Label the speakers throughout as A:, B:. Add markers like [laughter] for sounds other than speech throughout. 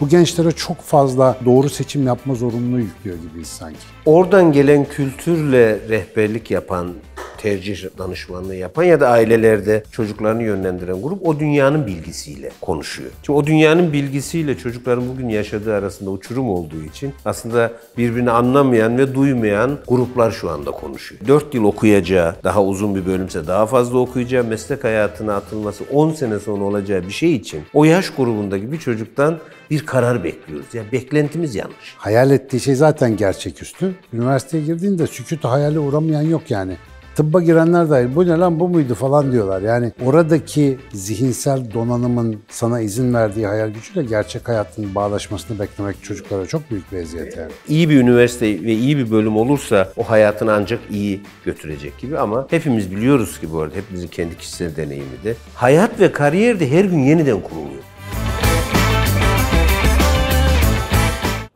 A: Bu gençlere çok fazla doğru seçim yapma zorunluluğu yüklüyor gibiyiz sanki.
B: Oradan gelen kültürle rehberlik yapan tercih danışmanlığı yapan ya da ailelerde çocuklarını yönlendiren grup o dünyanın bilgisiyle konuşuyor. Şimdi o dünyanın bilgisiyle çocukların bugün yaşadığı arasında uçurum olduğu için aslında birbirini anlamayan ve duymayan gruplar şu anda konuşuyor. 4 yıl okuyacağı, daha uzun bir bölümse daha fazla okuyacağı, meslek hayatına atılması 10 sene sonra olacağı bir şey için o yaş grubundaki bir çocuktan bir
A: karar bekliyoruz. Yani beklentimiz yanlış. Hayal ettiği şey zaten gerçeküstü. Üniversiteye girdiğinde süküt hayale uğramayan yok yani tıbba girenler dahil bu ne lan bu muydu falan diyorlar. Yani oradaki zihinsel donanımın sana izin verdiği hayal gücüyle gerçek hayatın bağlaşmasını beklemek çocuklara çok büyük bir eziyet yani.
B: İyi bir üniversite ve iyi bir bölüm olursa o hayatını ancak iyi götürecek gibi ama hepimiz biliyoruz ki bu arada hepimizin kendi kişisel deneyimi de hayat ve kariyer de her gün yeniden kuruluyor.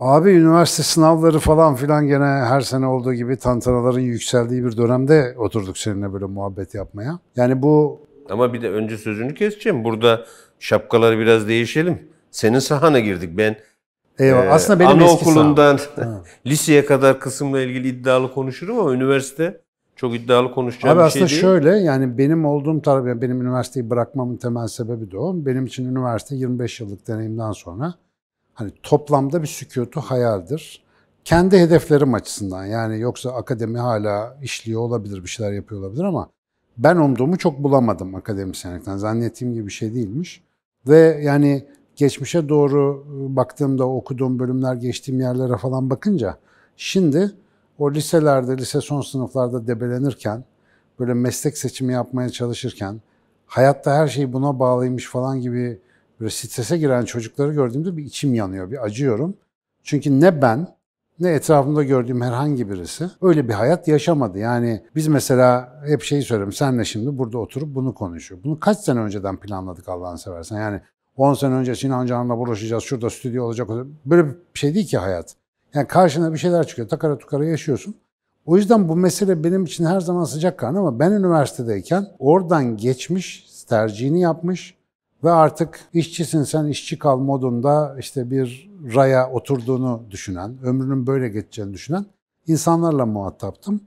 A: Abi üniversite sınavları falan filan gene her sene olduğu gibi tantanaların yükseldiği bir dönemde oturduk seninle böyle muhabbet yapmaya. Yani bu...
B: Ama bir de önce sözünü keseceğim. Burada şapkaları biraz değişelim. Senin sahana girdik. Ben
A: Eyvallah. Ee, Aslında benim anaokulundan
B: [laughs] liseye kadar kısımla ilgili iddialı konuşurum ama üniversite çok iddialı konuşacağım Abi bir şey değil. aslında şöyle
A: yani benim olduğum taraf, benim üniversiteyi bırakmamın temel sebebi de o. Benim için üniversite 25 yıllık deneyimden sonra hani toplamda bir sükutu hayaldir. Kendi hedeflerim açısından yani yoksa akademi hala işliyor olabilir, bir şeyler yapıyor olabilir ama ben umduğumu çok bulamadım akademisyenlikten. Zannettiğim gibi bir şey değilmiş. Ve yani geçmişe doğru ıı, baktığımda okuduğum bölümler, geçtiğim yerlere falan bakınca şimdi o liselerde, lise son sınıflarda debelenirken, böyle meslek seçimi yapmaya çalışırken, hayatta her şey buna bağlıymış falan gibi böyle strese giren çocukları gördüğümde bir içim yanıyor, bir acıyorum. Çünkü ne ben ne etrafımda gördüğüm herhangi birisi öyle bir hayat yaşamadı. Yani biz mesela hep şeyi söylüyorum senle şimdi burada oturup bunu konuşuyor. Bunu kaç sene önceden planladık Allah'ın seversen. Yani 10 sene önce Sinan Can'la buluşacağız, şurada stüdyo olacak. Böyle bir şey değil ki hayat. Yani karşına bir şeyler çıkıyor, takara tukara yaşıyorsun. O yüzden bu mesele benim için her zaman sıcak kan ama ben üniversitedeyken oradan geçmiş, tercihini yapmış, ve artık işçisin sen işçi kal modunda işte bir raya oturduğunu düşünen, ömrünün böyle geçeceğini düşünen insanlarla muhataptım.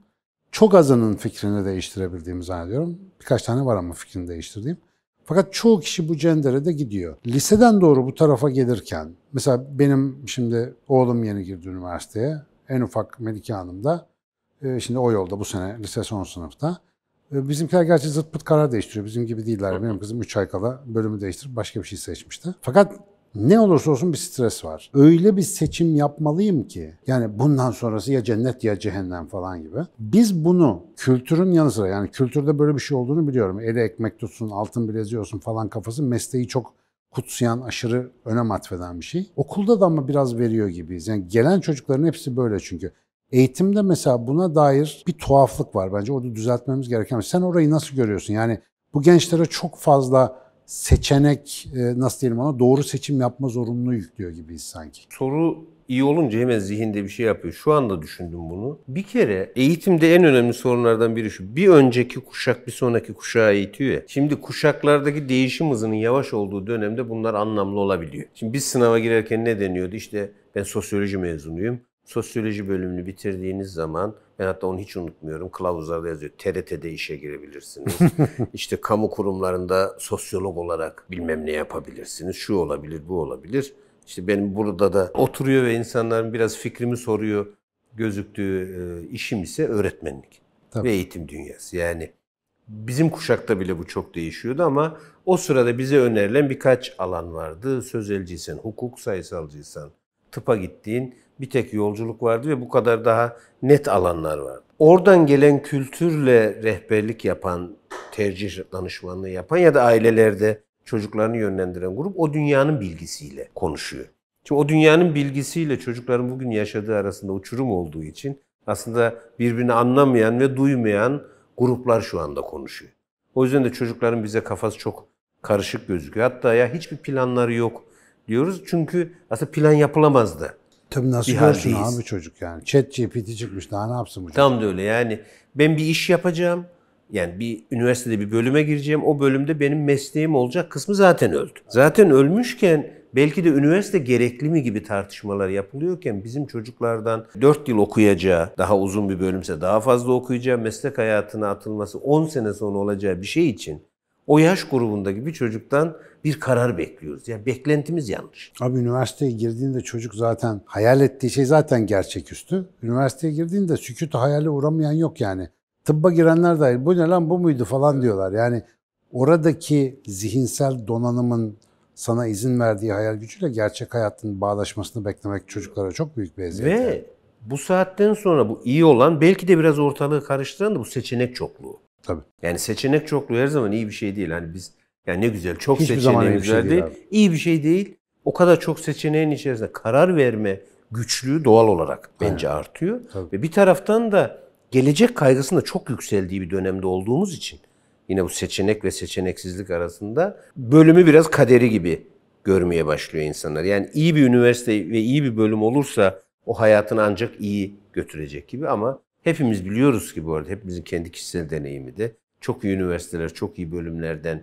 A: Çok azının fikrini değiştirebildiğimi zannediyorum. Birkaç tane var ama fikrini değiştirdiğim. Fakat çoğu kişi bu cendere de gidiyor. Liseden doğru bu tarafa gelirken, mesela benim şimdi oğlum yeni girdi üniversiteye, en ufak Melike Hanım da, e, şimdi o yolda bu sene lise son sınıfta. Ee, bizimkiler gerçi zıt pıt karar değiştiriyor. Bizim gibi değiller. Benim kızım 3 ay kala bölümü değiştirip başka bir şey seçmişti. Fakat ne olursa olsun bir stres var. Öyle bir seçim yapmalıyım ki yani bundan sonrası ya cennet ya cehennem falan gibi. Biz bunu kültürün yanı sıra yani kültürde böyle bir şey olduğunu biliyorum. Ele ekmek tutsun, altın bileziği olsun falan kafası mesleği çok kutsayan, aşırı önem atfeden bir şey. Okulda da ama biraz veriyor gibiyiz. Yani gelen çocukların hepsi böyle çünkü. Eğitimde mesela buna dair bir tuhaflık var bence. Orada düzeltmemiz gereken. Sen orayı nasıl görüyorsun? Yani bu gençlere çok fazla seçenek e, nasıl diyelim ama doğru seçim yapma zorunluluğu yüklüyor gibiyiz sanki.
B: Soru iyi olunca hemen zihinde bir şey yapıyor. Şu anda düşündüm bunu. Bir kere eğitimde en önemli sorunlardan biri şu. Bir önceki kuşak bir sonraki kuşağı eğitiyor ya. Şimdi kuşaklardaki değişim hızının yavaş olduğu dönemde bunlar anlamlı olabiliyor. Şimdi biz sınava girerken ne deniyordu? İşte ben sosyoloji mezunuyum. Sosyoloji bölümünü bitirdiğiniz zaman ben hatta onu hiç unutmuyorum. Kılavuzlarda yazıyor. TRT'de işe girebilirsiniz. [laughs] İşte kamu kurumlarında sosyolog olarak bilmem ne yapabilirsiniz. Şu olabilir, bu olabilir. İşte benim burada da oturuyor ve insanların biraz fikrimi soruyor gözüktüğü e, işim ise öğretmenlik Tabii. ve eğitim dünyası. Yani bizim kuşakta bile bu çok değişiyordu ama o sırada bize önerilen birkaç alan vardı. Sözelciysen, hukuk sayısalcıysan, tıpa gittiğin bir tek yolculuk vardı ve bu kadar daha net alanlar vardı. Oradan gelen kültürle rehberlik yapan, tercih danışmanlığı yapan ya da ailelerde çocuklarını yönlendiren grup o dünyanın bilgisiyle konuşuyor. Şimdi o dünyanın bilgisiyle çocukların bugün yaşadığı arasında uçurum olduğu için aslında birbirini anlamayan ve duymayan gruplar şu anda konuşuyor. O yüzden de çocukların bize kafası çok karışık gözüküyor. Hatta ya hiçbir planları yok diyoruz. Çünkü aslında
A: plan yapılamazdı. Tabii nasıl bir görsün haldeyiz. abi çocuk yani. Chat GPT çıkmış daha ne yapsın bu çocuk?
B: Tam da öyle yani. Ben bir iş yapacağım. Yani bir üniversitede bir bölüme gireceğim. O bölümde benim mesleğim olacak kısmı zaten öldü. Zaten ölmüşken belki de üniversite gerekli mi gibi tartışmalar yapılıyorken bizim çocuklardan 4 yıl okuyacağı, daha uzun bir bölümse daha fazla okuyacağı, meslek hayatına atılması 10 sene sonra olacağı bir şey için o yaş grubundaki bir çocuktan bir karar bekliyoruz. Yani beklentimiz yanlış.
A: Abi üniversiteye girdiğinde çocuk zaten hayal ettiği şey zaten gerçeküstü. Üniversiteye girdiğinde sükut hayale uğramayan yok yani. Tıbba girenler dahil bu ne lan bu muydu falan diyorlar. Yani oradaki zihinsel donanımın sana izin verdiği hayal gücüyle gerçek hayatın bağdaşmasını beklemek çocuklara çok büyük bir eziyet. Ve yani. bu saatten
B: sonra bu iyi olan belki de biraz ortalığı karıştıran da bu seçenek çokluğu. Tabii. Yani seçenek çokluğu her zaman iyi bir şey değil. Hani biz yani ne güzel çok Hiçbir seçeneğimiz var şey değil. Abi. İyi bir şey değil. O kadar çok seçeneğin içerisinde karar verme güçlüğü doğal olarak bence Aynen. artıyor. Tabii. Ve bir taraftan da gelecek kaygısında çok yükseldiği bir dönemde olduğumuz için yine bu seçenek ve seçeneksizlik arasında bölümü biraz kaderi gibi görmeye başlıyor insanlar. Yani iyi bir üniversite ve iyi bir bölüm olursa o hayatını ancak iyi götürecek gibi ama Hepimiz biliyoruz ki bu arada hepimizin kendi kişisel deneyimi de çok iyi üniversiteler, çok iyi bölümlerden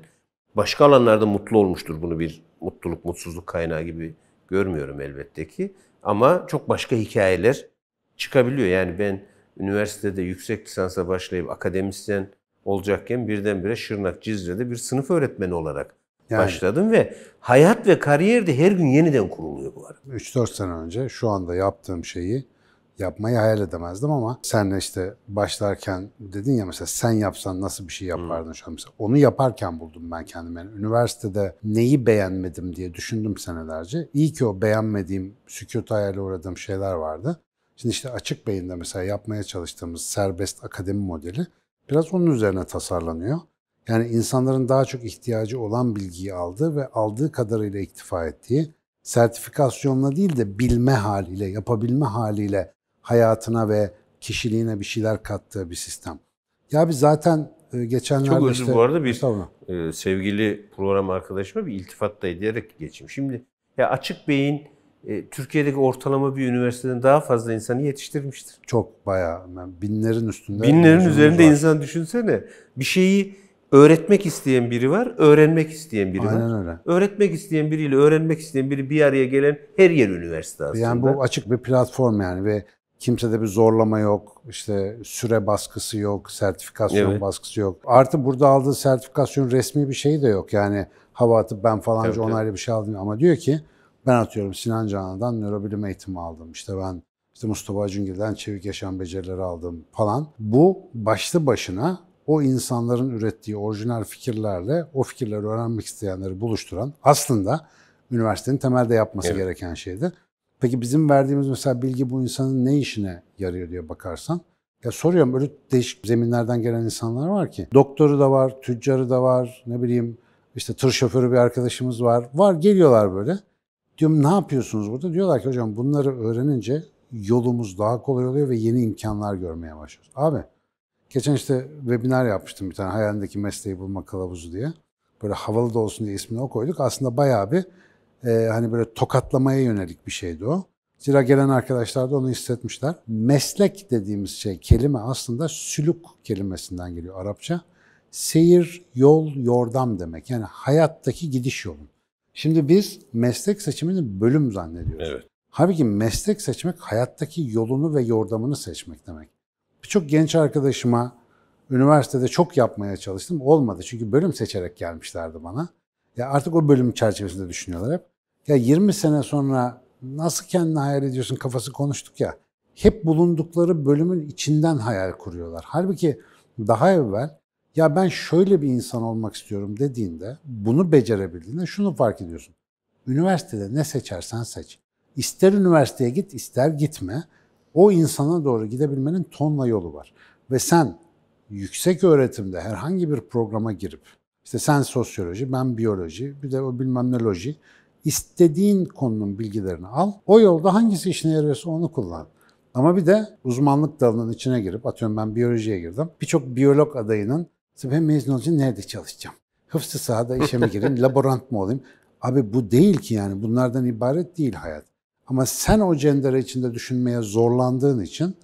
B: başka alanlarda mutlu olmuştur. Bunu bir mutluluk, mutsuzluk kaynağı gibi görmüyorum elbette ki. Ama çok başka hikayeler çıkabiliyor. Yani ben üniversitede yüksek lisansa başlayıp akademisyen olacakken birdenbire Şırnak Cizre'de bir sınıf
A: öğretmeni olarak yani. başladım ve hayat ve kariyer de her gün yeniden kuruluyor bu arada. 3-4 sene önce şu anda yaptığım şeyi yapmayı hayal edemezdim ama senle işte başlarken dedin ya mesela sen yapsan nasıl bir şey yapardın hmm. şu an mesela. Onu yaparken buldum ben kendimi. Yani üniversitede neyi beğenmedim diye düşündüm senelerce. İyi ki o beğenmediğim, sükut hayale uğradığım şeyler vardı. Şimdi işte açık beyinde mesela yapmaya çalıştığımız serbest akademi modeli biraz onun üzerine tasarlanıyor. Yani insanların daha çok ihtiyacı olan bilgiyi aldığı ve aldığı kadarıyla iktifa ettiği, sertifikasyonla değil de bilme haliyle, yapabilme haliyle hayatına ve kişiliğine bir şeyler kattığı bir sistem. Ya biz zaten e, geçenlerde... Çok özür işte, bu arada bir e,
B: sevgili program arkadaşıma bir iltifat da ederek geçeyim. Şimdi ya açık beyin e, Türkiye'deki ortalama bir üniversiteden daha fazla insanı yetiştirmiştir. Çok bayağı yani binlerin üstünde. Binlerin üzerinde var. insan düşünsene. Bir şeyi öğretmek isteyen biri var,
A: öğrenmek isteyen biri Aynen var. Öyle.
B: Öğretmek isteyen biriyle öğrenmek isteyen biri bir araya gelen her yer üniversite aslında. Yani bu
A: açık bir platform yani ve Kimsede bir zorlama yok, işte süre baskısı yok, sertifikasyon evet. baskısı yok. Artı burada aldığı sertifikasyon resmi bir şey de yok. Yani hava atıp ben falanca evet, onaylı evet. bir şey aldım ama diyor ki ben atıyorum Sinan Canan'dan nörobilim eğitimi aldım. İşte ben işte Mustafa Acungil'den çevik yaşam becerileri aldım falan. Bu başlı başına o insanların ürettiği orijinal fikirlerle o fikirleri öğrenmek isteyenleri buluşturan aslında üniversitenin temelde yapması evet. gereken şeydi. Peki bizim verdiğimiz mesela bilgi bu insanın ne işine yarıyor diye bakarsan. Ya soruyorum öyle değişik zeminlerden gelen insanlar var ki. Doktoru da var, tüccarı da var, ne bileyim işte tır şoförü bir arkadaşımız var. Var geliyorlar böyle. Diyorum ne yapıyorsunuz burada? Diyorlar ki hocam bunları öğrenince yolumuz daha kolay oluyor ve yeni imkanlar görmeye başlıyoruz. Abi geçen işte webinar yapmıştım bir tane hayalindeki mesleği bulma kılavuzu diye. Böyle havalı da olsun diye ismini o koyduk. Aslında bayağı bir e, hani böyle tokatlamaya yönelik bir şeydi o. Zira gelen arkadaşlar da onu hissetmişler. Meslek dediğimiz şey kelime aslında sülük kelimesinden geliyor Arapça. Seyir, yol, yordam demek. Yani hayattaki gidiş yolu. Şimdi biz meslek seçimini bölüm zannediyoruz. Evet. Halbuki meslek seçmek hayattaki yolunu ve yordamını seçmek demek. Birçok genç arkadaşıma üniversitede çok yapmaya çalıştım. Olmadı çünkü bölüm seçerek gelmişlerdi bana. Ya artık o bölüm çerçevesinde düşünüyorlar hep. Ya 20 sene sonra nasıl kendini hayal ediyorsun kafası konuştuk ya. Hep bulundukları bölümün içinden hayal kuruyorlar. Halbuki daha evvel ya ben şöyle bir insan olmak istiyorum dediğinde, bunu becerebildiğinde şunu fark ediyorsun. Üniversitede ne seçersen seç. İster üniversiteye git, ister gitme. O insana doğru gidebilmenin tonla yolu var. Ve sen yüksek öğretimde herhangi bir programa girip, işte sen sosyoloji, ben biyoloji, bir de o bilmem ne loji, istediğin konunun bilgilerini al. O yolda hangisi işine yarıyorsa onu kullan. Ama bir de uzmanlık dalının içine girip, atıyorum ben biyolojiye girdim. Birçok biyolog adayının, ben mezun olunca nerede çalışacağım? Hıfzı sahada işe mi gireyim, [laughs] laborant mı olayım? Abi bu değil ki yani bunlardan ibaret değil hayat. Ama sen o cendere içinde düşünmeye zorlandığın için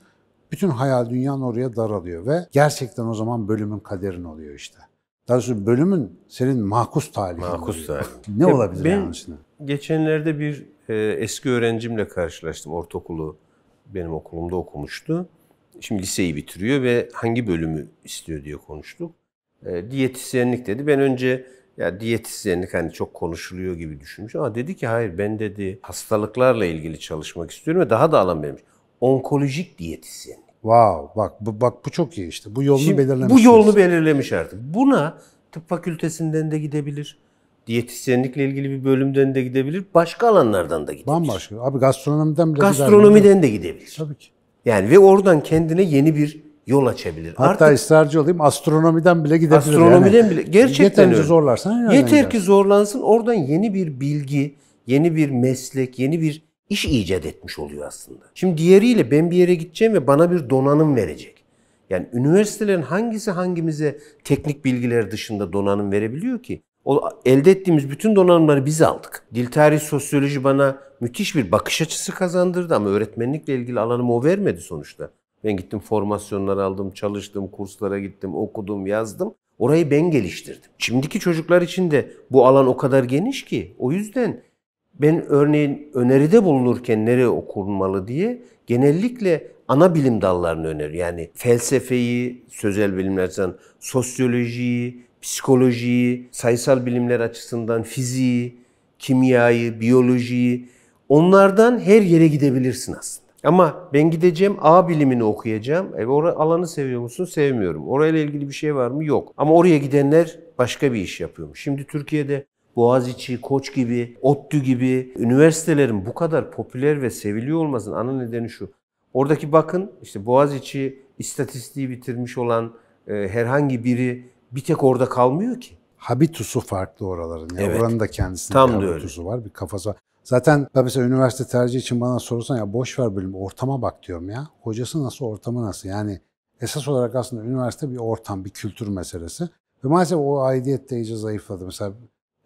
A: bütün hayal dünyan oraya daralıyor ve gerçekten o zaman bölümün kaderin oluyor işte. Daha doğrusu bölümün senin makus talihin. Makus talihin. ne olabilir ben yanlışına?
B: Geçenlerde bir e, eski öğrencimle karşılaştım. Ortaokulu benim okulumda okumuştu. Şimdi liseyi bitiriyor ve hangi bölümü istiyor diye konuştuk. E, diyetisyenlik dedi. Ben önce ya diyetisyenlik hani çok konuşuluyor gibi düşünmüş ama dedi ki hayır ben dedi hastalıklarla ilgili çalışmak istiyorum ve daha da alan vermiş. Onkolojik diyetisyen.
A: Wow, bak bu, bak bu çok iyi işte. Bu yolunu belirlemiş. Bu
B: yolunu belirlemiş artık. Buna tıp fakültesinden de gidebilir. Diyetisyenlikle ilgili bir bölümden de gidebilir. Başka alanlardan da gidebilir. Bambaşka.
A: Abi gastronomiden bile Gastronomiden gider. de gidebilir. Tabii ki. Yani ve oradan kendine yeni bir yol açabilir. Hatta Artık, ısrarcı olayım astronomiden bile gidebilir. Astronomiden yani. bile. Gerçekten Yeterince öyle. zorlarsan. Yeter ki
B: zorlansın. Oradan yeni bir bilgi, yeni bir meslek, yeni bir iş icat etmiş oluyor aslında. Şimdi diğeriyle ben bir yere gideceğim ve bana bir donanım verecek. Yani üniversitelerin hangisi hangimize teknik bilgiler dışında donanım verebiliyor ki? O elde ettiğimiz bütün donanımları biz aldık. Dil tarih sosyoloji bana müthiş bir bakış açısı kazandırdı ama öğretmenlikle ilgili alanımı o vermedi sonuçta. Ben gittim formasyonlar aldım, çalıştım, kurslara gittim, okudum, yazdım. Orayı ben geliştirdim. Şimdiki çocuklar için de bu alan o kadar geniş ki o yüzden ben örneğin öneride bulunurken nereye okunmalı diye genellikle ana bilim dallarını öner. Yani felsefeyi, sözel bilimlerden sosyolojiyi, psikolojiyi, sayısal bilimler açısından fiziği, kimyayı, biyolojiyi onlardan her yere gidebilirsin aslında. Ama ben gideceğim A bilimini okuyacağım. E orada alanı seviyor musun? Sevmiyorum. Orayla ilgili bir şey var mı? Yok. Ama oraya gidenler başka bir iş yapıyormuş. Şimdi Türkiye'de Boğaziçi, Koç gibi, ODTÜ gibi üniversitelerin bu kadar popüler ve seviliyor olmasının ana nedeni şu. Oradaki bakın işte Boğaziçi istatistiği bitirmiş olan e, herhangi biri bir tek orada kalmıyor ki.
A: Habitusu farklı oraların. Ya evet. Oranın da kendisinin Tam bir habitusu var, bir kafası var. Zaten ben mesela üniversite tercihi için bana sorsan ya boş ver bölüm ortama bak diyorum ya. Hocası nasıl, ortamı nasıl? Yani esas olarak aslında üniversite bir ortam, bir kültür meselesi. Ve maalesef o aidiyet de iyice zayıfladı. Mesela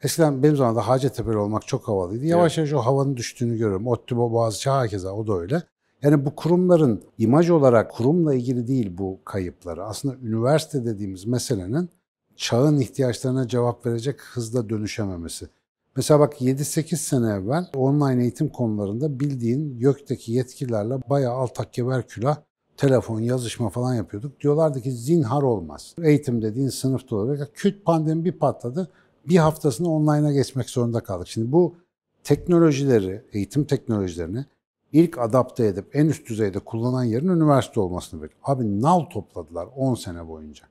A: Eskiden benim zamanımda Hacettepe'li olmak çok havalıydı. Yavaş yavaş o havanın düştüğünü görüyorum. Ottibo, Boğaziçi, herkese o da öyle. Yani bu kurumların imaj olarak kurumla ilgili değil bu kayıpları. Aslında üniversite dediğimiz meselenin çağın ihtiyaçlarına cevap verecek hızda dönüşememesi. Mesela bak 7-8 sene evvel online eğitim konularında bildiğin YÖK'teki yetkililerle bayağı altak geber külah telefon, yazışma falan yapıyorduk. Diyorlardı ki zinhar olmaz. Eğitim dediğin sınıfta olarak küt pandemi bir patladı bir haftasını online'a geçmek zorunda kaldık. Şimdi bu teknolojileri, eğitim teknolojilerini ilk adapte edip en üst düzeyde kullanan yerin üniversite olmasını bekliyor. Abi nal topladılar 10 sene boyunca.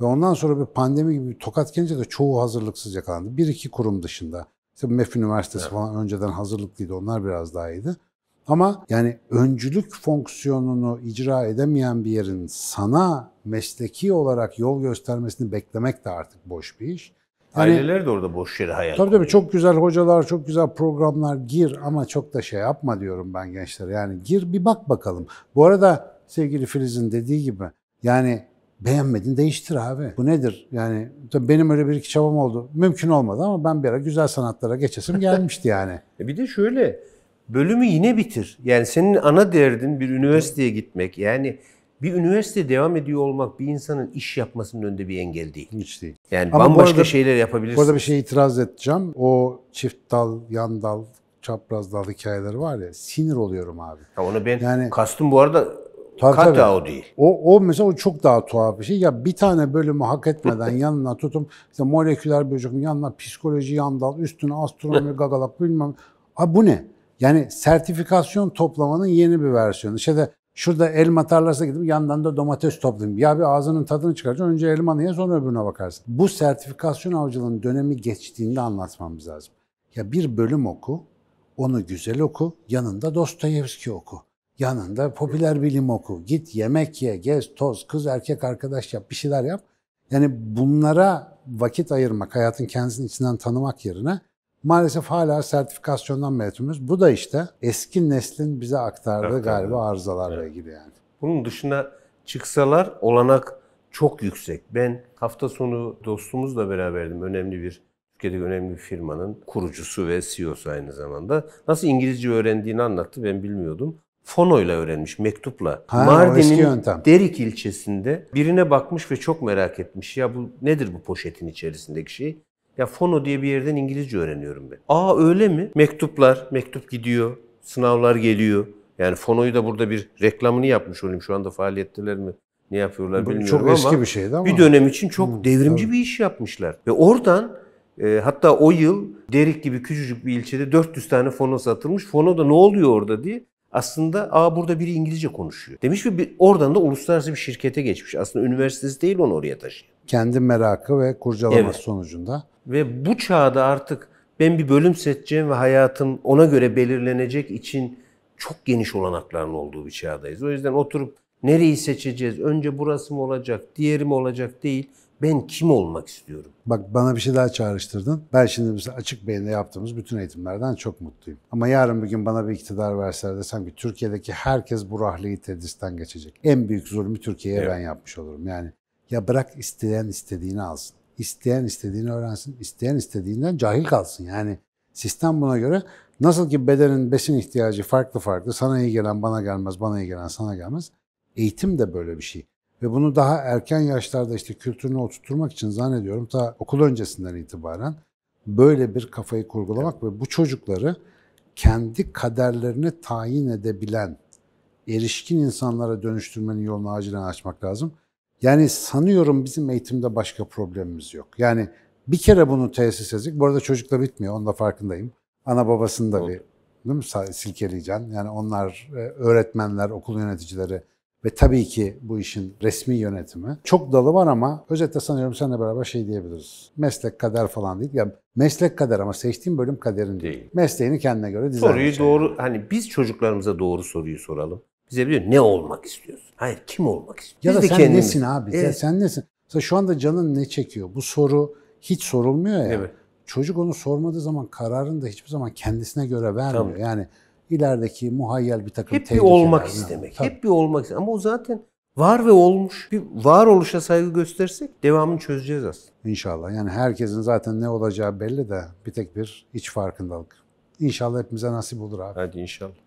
A: Ve ondan sonra bir pandemi gibi bir tokat gelince de çoğu hazırlıksız yakalandı. Bir iki kurum dışında. İşte MEF Üniversitesi evet. falan önceden hazırlıklıydı. Onlar biraz daha iyiydi. Ama yani öncülük fonksiyonunu icra edemeyen bir yerin sana mesleki olarak yol göstermesini beklemek de artık boş bir iş. Hani, Aileler
B: de orada boş yere hayal
A: Tabii tabii çok güzel hocalar, çok güzel programlar gir ama çok da şey yapma diyorum ben gençlere. Yani gir bir bak bakalım. Bu arada sevgili Filiz'in dediği gibi yani beğenmedin değiştir abi. Bu nedir? Yani tabii benim öyle bir iki çabam oldu. Mümkün olmadı ama ben bir ara güzel sanatlara geçesim gelmişti yani. [laughs] E bir de şöyle bölümü yine bitir.
B: Yani senin ana derdin bir üniversiteye gitmek. Yani bir üniversite devam ediyor olmak bir insanın iş yapmasının önünde bir engel değil. Hiç değil. Yani Ama bambaşka arada, şeyler yapabilirsin. Burada bir şey
A: itiraz edeceğim. O çift dal, yan dal, çapraz dal hikayeleri var ya sinir oluyorum abi. Ya onu ben yani, kastım bu arada
B: Tabii, Kata tabii. o değil.
A: O, o mesela o çok daha tuhaf bir şey. Ya bir tane bölümü hak etmeden [laughs] yanına tutum işte moleküler biyoloji yanına psikoloji dal, üstüne astronomi [laughs] gagalak bilmem. Abi bu ne? Yani sertifikasyon toplamanın yeni bir versiyonu. İşte de Şurada elma tarlasına gidip yandan da domates toplayayım. Ya bir ağzının tadını çıkaracaksın. Önce elmanı ye sonra öbürüne bakarsın. Bu sertifikasyon avcılığının dönemi geçtiğinde anlatmamız lazım. Ya bir bölüm oku, onu güzel oku, yanında Dostoyevski oku. Yanında popüler bilim oku. Git yemek ye, gez, toz, kız erkek arkadaş yap, bir şeyler yap. Yani bunlara vakit ayırmak, hayatın kendisini içinden tanımak yerine Maalesef hala sertifikasyondan mezunuz. Bu da işte eski neslin bize aktardığı evet, galiba evet. arızalarla evet.
B: ilgili yani. Bunun dışına çıksalar olanak çok yüksek. Ben hafta sonu dostumuzla beraberdim. Önemli bir Türkiye'deki önemli bir firmanın kurucusu ve CEO'su aynı zamanda. Nasıl İngilizce öğrendiğini anlattı ben bilmiyordum. Fonoyla öğrenmiş, mektupla. Mardin'in Derik ilçesinde birine bakmış ve çok merak etmiş. Ya bu nedir bu poşetin içerisindeki şey? Ya fono diye bir yerden İngilizce öğreniyorum ben. Aa öyle mi? Mektuplar, mektup gidiyor, sınavlar geliyor. Yani fonoyu da burada bir reklamını yapmış olayım. Şu anda faaliyetteler mi? Ne yapıyorlar bilmiyorum çok ama. Çok eski bir şeydi ama. Bir dönem için çok Hı, devrimci tabii. bir iş yapmışlar. Ve oradan e, hatta o yıl Derik gibi küçücük bir ilçede 400 tane fono satılmış. Fono da ne oluyor orada diye aslında aa burada biri İngilizce konuşuyor demiş ve bir, oradan da uluslararası bir şirkete geçmiş. Aslında üniversitesi değil onu oraya taşıyor
A: kendi merakı ve kurcalaması evet. sonucunda.
B: Ve bu çağda artık ben bir bölüm seçeceğim ve hayatım ona göre belirlenecek için çok geniş olanakların olduğu bir çağdayız. O yüzden oturup nereyi seçeceğiz, önce burası
A: mı olacak, diğeri mi olacak değil. Ben kim olmak istiyorum? Bak bana bir şey daha çağrıştırdın. Ben şimdi mesela açık beyinde yaptığımız bütün eğitimlerden çok mutluyum. Ama yarın bir gün bana bir iktidar verseler de sanki Türkiye'deki herkes bu rahleyi tedristen geçecek. En büyük zulmü Türkiye'ye evet. ben yapmış olurum. Yani ya bırak isteyen istediğini alsın. İsteyen istediğini öğrensin. isteyen istediğinden cahil kalsın. Yani sistem buna göre nasıl ki bedenin besin ihtiyacı farklı farklı. Sana iyi gelen bana gelmez, bana iyi gelen sana gelmez. Eğitim de böyle bir şey. Ve bunu daha erken yaşlarda işte kültürünü oturtmak için zannediyorum ta okul öncesinden itibaren böyle bir kafayı kurgulamak evet. ve bu çocukları kendi kaderlerini tayin edebilen erişkin insanlara dönüştürmenin yolunu acilen açmak lazım. Yani sanıyorum bizim eğitimde başka problemimiz yok. Yani bir kere bunu tesis etsek, bu arada çocukla bitmiyor, onda farkındayım. Ana babasını da bir değil mi, silkeleyeceksin. Yani onlar e, öğretmenler, okul yöneticileri ve tabii ki bu işin resmi yönetimi. Çok dalı var ama özetle sanıyorum seninle beraber şey diyebiliriz. Meslek kader falan değil. Yani meslek kader ama seçtiğim bölüm kaderin değil. değil. Mesleğini kendine göre dizayn Soruyu
B: şey. doğru, hani biz çocuklarımıza doğru soruyu soralım. Bize biliyor, ne olmak istiyorsun? Hayır kim olmak istiyorsun? Ya da sen kendimiz. nesin abi? Evet. Ya sen
A: nesin? Mesela şu anda canın ne çekiyor? Bu soru hiç sorulmuyor ya. Evet. Çocuk onu sormadığı zaman kararını da hiçbir zaman kendisine göre vermiyor. Tamam. Yani ilerideki muhayyel bir takım Hep bir olmak yani. istemek. Tabii. Hep bir olmak istemek. Ama o zaten var ve olmuş. Bir varoluşa saygı göstersek devamını çözeceğiz aslında. İnşallah. Yani herkesin zaten ne olacağı belli de bir tek bir iç farkındalık. İnşallah hepimize nasip olur abi. Hadi inşallah.